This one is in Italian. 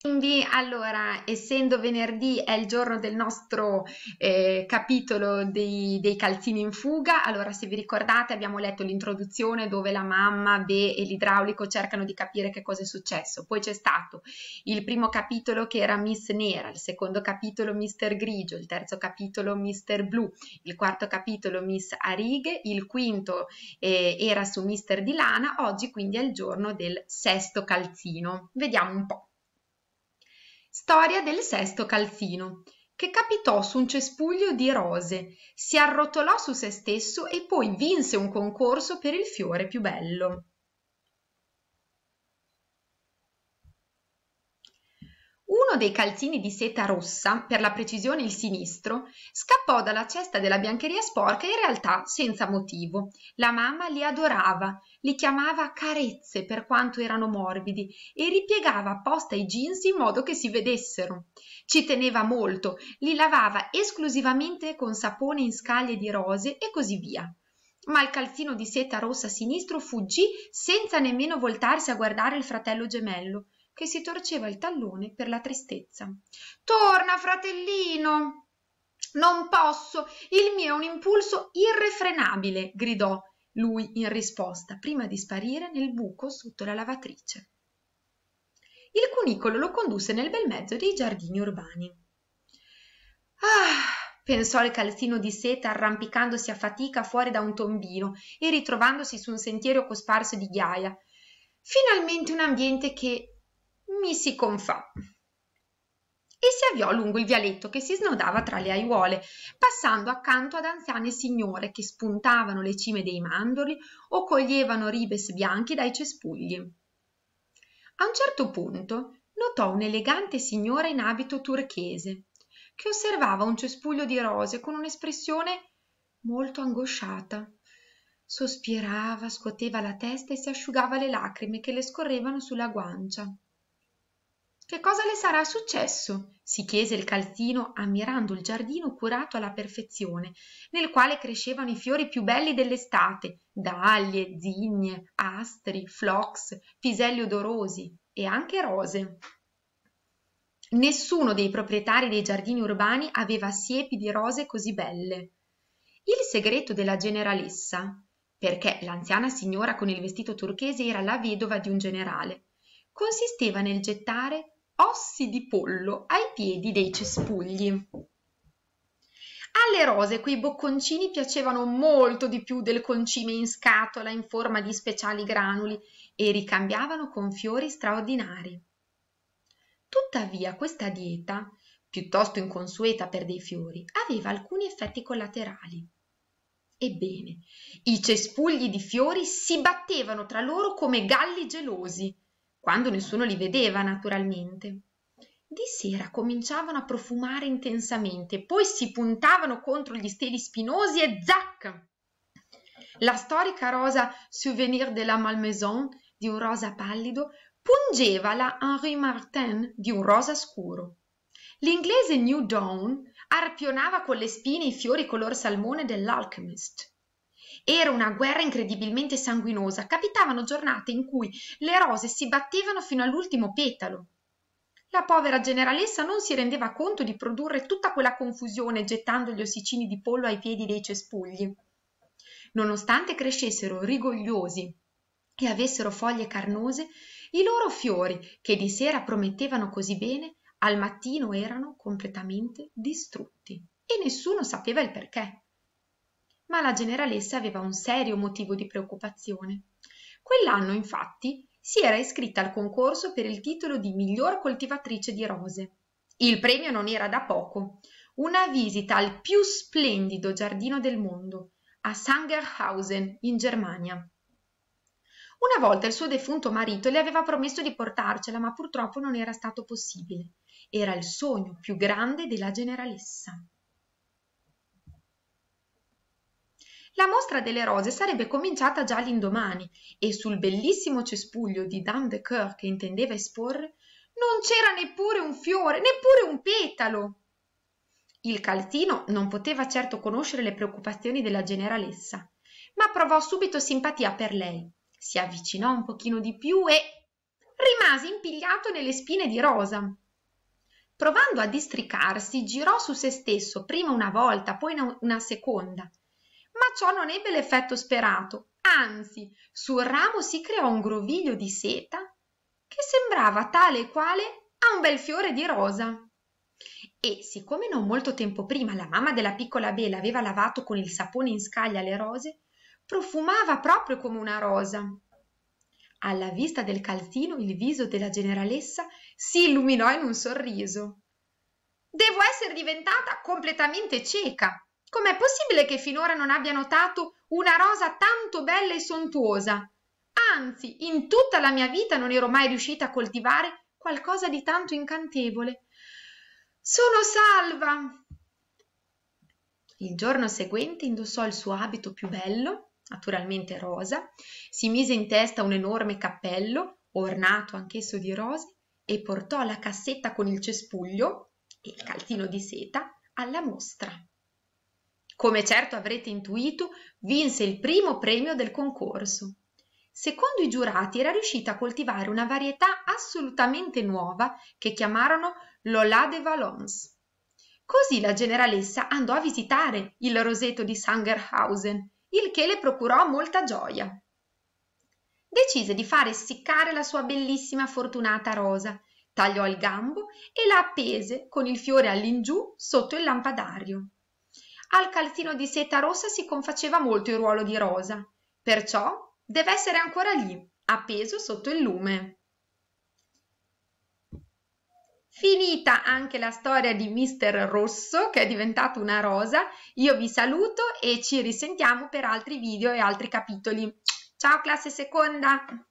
Quindi, allora, essendo venerdì è il giorno del nostro eh, capitolo dei, dei, calzini in fuga, allora se vi ricordate abbiamo letto l'introduzione dove la mamma, Be e l'idraulico cercano di capire che cosa è successo. Poi c'è stato il primo capitolo che era Miss Nera, il secondo capitolo Mr. Grigio, il terzo capitolo Mr. Blu, il quarto capitolo Miss Arighe, il quinto eh, era su Mr. Di Lana, oggi quindi è il giorno del sesto calzino. Vediamo un po' storia del sesto calzino che capitò su un cespuglio di rose si arrotolò su se stesso e poi vinse un concorso per il fiore più bello uno dei calzini di seta rossa, per la precisione il sinistro, scappò dalla cesta della biancheria sporca in realtà senza motivo. La mamma li adorava, li chiamava carezze per quanto erano morbidi e ripiegava apposta i jeans in modo che si vedessero. Ci teneva molto, li lavava esclusivamente con sapone in scaglie di rose e così via ma il calzino di seta rossa sinistro fuggì senza nemmeno voltarsi a guardare il fratello gemello che si torceva il tallone per la tristezza. Torna, fratellino! Non posso, il mio è un impulso irrefrenabile, gridò lui in risposta, prima di sparire nel buco sotto la lavatrice. Il cunicolo lo condusse nel bel mezzo dei giardini urbani. Ah! pensò il calzino di seta arrampicandosi a fatica fuori da un tombino e ritrovandosi su un sentiero cosparso di ghiaia. Finalmente un ambiente che mi si confà. E si avviò lungo il vialetto che si snodava tra le aiuole, passando accanto ad anziane signore che spuntavano le cime dei mandorli o coglievano ribes bianchi dai cespugli. A un certo punto notò un'elegante signora in abito turchese, che osservava un cespuglio di rose con un'espressione molto angosciata. Sospirava, scuoteva la testa e si asciugava le lacrime che le scorrevano sulla guancia che cosa le sarà successo si chiese il calzino ammirando il giardino curato alla perfezione nel quale crescevano i fiori più belli dell'estate dahlie zigne astri phlox piselli odorosi e anche rose nessuno dei proprietari dei giardini urbani aveva siepi di rose così belle il segreto della generalessa perché l'anziana signora con il vestito turchese era la vedova di un generale consisteva nel gettare ossi di pollo ai piedi dei cespugli. Alle rose quei bocconcini piacevano molto di più del concime in scatola in forma di speciali granuli e ricambiavano con fiori straordinari. Tuttavia questa dieta, piuttosto inconsueta per dei fiori, aveva alcuni effetti collaterali. Ebbene, i cespugli di fiori si battevano tra loro come galli gelosi quando nessuno li vedeva naturalmente. Di sera cominciavano a profumare intensamente, poi si puntavano contro gli steli spinosi e zac! La storica rosa Souvenir de la Malmaison di un rosa pallido pungeva la Henri Martin di un rosa scuro. L'inglese New Dawn arpionava con le spine i fiori color salmone dell'Alchemist. Era una guerra incredibilmente sanguinosa, capitavano giornate in cui le rose si battevano fino all'ultimo petalo. La povera generalessa non si rendeva conto di produrre tutta quella confusione gettando gli ossicini di pollo ai piedi dei cespugli. Nonostante crescessero rigogliosi e avessero foglie carnose, i loro fiori, che di sera promettevano così bene, al mattino erano completamente distrutti e nessuno sapeva il perché ma la generalessa aveva un serio motivo di preoccupazione. Quell'anno, infatti, si era iscritta al concorso per il titolo di miglior coltivatrice di rose. Il premio non era da poco. Una visita al più splendido giardino del mondo, a Sangerhausen, in Germania. Una volta il suo defunto marito le aveva promesso di portarcela, ma purtroppo non era stato possibile. Era il sogno più grande della generalessa. La mostra delle rose sarebbe cominciata già l'indomani e sul bellissimo cespuglio di Dame de Coeur che intendeva esporre non c'era neppure un fiore, neppure un petalo. Il calzino non poteva certo conoscere le preoccupazioni della generalessa, ma provò subito simpatia per lei. Si avvicinò un pochino di più e rimase impigliato nelle spine di rosa. Provando a districarsi, girò su se stesso prima una volta, poi una seconda, ma ciò non ebbe l'effetto sperato anzi sul ramo si creò un groviglio di seta che sembrava tale e quale a un bel fiore di rosa e siccome non molto tempo prima la mamma della piccola Bela aveva lavato con il sapone in scaglia le rose profumava proprio come una rosa alla vista del calzino il viso della generalessa si illuminò in un sorriso devo essere diventata completamente cieca Com'è possibile che finora non abbia notato una rosa tanto bella e sontuosa? Anzi, in tutta la mia vita non ero mai riuscita a coltivare qualcosa di tanto incantevole. Sono salva! Il giorno seguente indossò il suo abito più bello, naturalmente rosa, si mise in testa un enorme cappello, ornato anch'esso di rose, e portò la cassetta con il cespuglio e il calzino di seta alla mostra. Come certo avrete intuito, vinse il primo premio del concorso. Secondo i giurati era riuscita a coltivare una varietà assolutamente nuova che chiamarono Lola de Valence. Così la generalessa andò a visitare il roseto di Sangerhausen, il che le procurò molta gioia. Decise di fare essiccare la sua bellissima fortunata rosa, tagliò il gambo e la appese con il fiore all'ingiù sotto il lampadario. Al calzino di seta rossa si confaceva molto il ruolo di rosa, perciò deve essere ancora lì, appeso sotto il lume. Finita anche la storia di Mister Rosso, che è diventato una rosa, io vi saluto e ci risentiamo per altri video e altri capitoli. Ciao classe seconda!